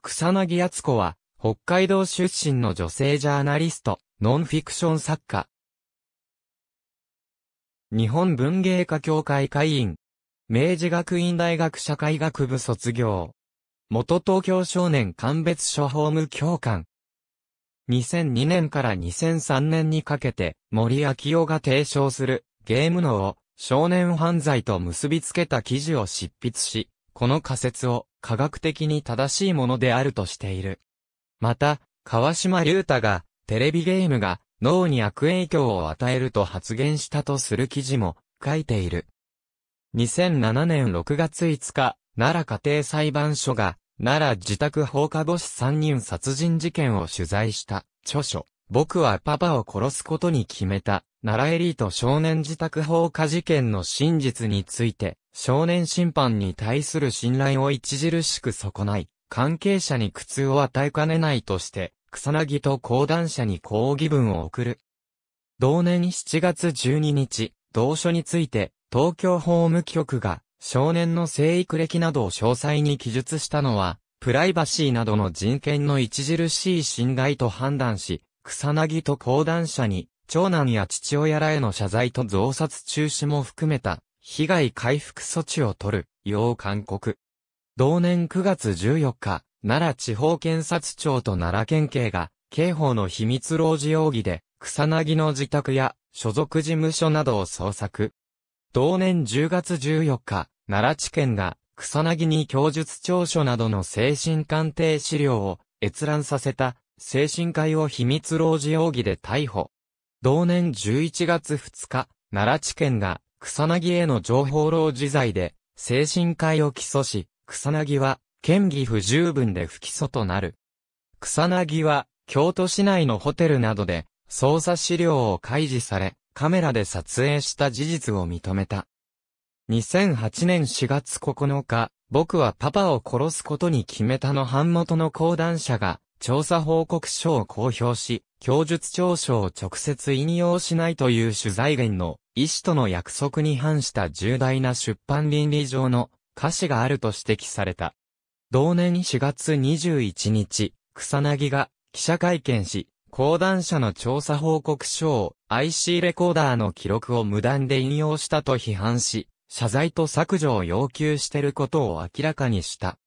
草薙敦子は、北海道出身の女性ジャーナリスト、ノンフィクション作家。日本文芸家協会会員。明治学院大学社会学部卒業。元東京少年鑑別所法務教官。2002年から2003年にかけて、森明夫が提唱するゲーム脳を少年犯罪と結びつけた記事を執筆し、この仮説を科学的に正しいものであるとしている。また、川島隆太がテレビゲームが脳に悪影響を与えると発言したとする記事も書いている。2007年6月5日、奈良家庭裁判所が奈良自宅放火母子3人殺人事件を取材した著書、僕はパパを殺すことに決めた奈良エリート少年自宅放火事件の真実について、少年審判に対する信頼を著しく損ない、関係者に苦痛を与えかねないとして、草薙と講談社に抗議文を送る。同年7月12日、同書について、東京法務局が、少年の生育歴などを詳細に記述したのは、プライバシーなどの人権の著しい侵害と判断し、草薙と講談社に長男や父親らへの謝罪と増殺中止も含めた、被害回復措置を取る、要勧告。同年9月14日、奈良地方検察庁と奈良県警が、刑法の秘密老事容疑で、草薙の自宅や所属事務所などを捜索。同年10月14日、奈良地検が草薙に供述調書などの精神鑑定資料を閲覧させた精神科医を秘密老事容疑で逮捕。同年11月2日、奈良地検が草薙への情報漏自罪で、精神科医を起訴し、草薙は、嫌疑不十分で不起訴となる。草薙は、京都市内のホテルなどで、捜査資料を開示され、カメラで撮影した事実を認めた。2008年4月9日、僕はパパを殺すことに決めたの版元の講談社が、調査報告書を公表し、供述調書を直接引用しないという取材源の医師との約束に反した重大な出版倫理上の瑕疵があると指摘された。同年4月21日、草薙が記者会見し、講談社の調査報告書を IC レコーダーの記録を無断で引用したと批判し、謝罪と削除を要求していることを明らかにした。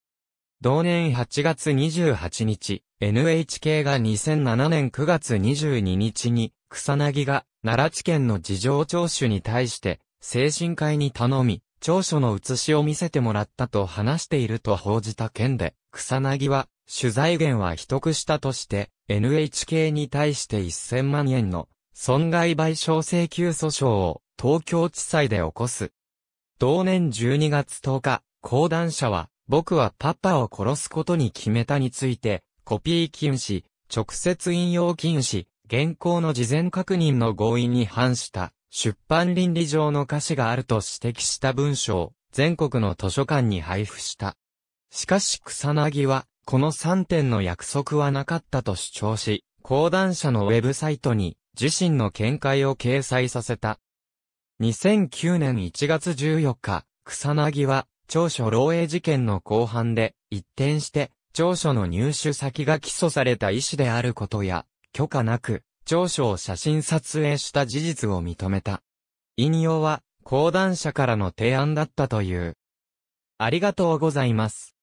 同年8月28日、NHK が2007年9月22日に、草薙が奈良地検の事情聴取に対して、精神科医に頼み、聴書の写しを見せてもらったと話していると報じた件で、草薙は、取材源は秘匿したとして、NHK に対して1000万円の損害賠償請求訴訟を東京地裁で起こす。同年12月10日、講談社は、僕はパパを殺すことに決めたについて、コピー禁止、直接引用禁止、現行の事前確認の合意に反した出版倫理上の瑕疵があると指摘した文章を全国の図書館に配布した。しかし草薙は、この3点の約束はなかったと主張し、講談社のウェブサイトに自身の見解を掲載させた。2009年1月14日、草薙は、長所漏洩事件の後半で、一転して、長所の入手先が起訴された医師であることや、許可なく、長所を写真撮影した事実を認めた。引用は、講談社からの提案だったという。ありがとうございます。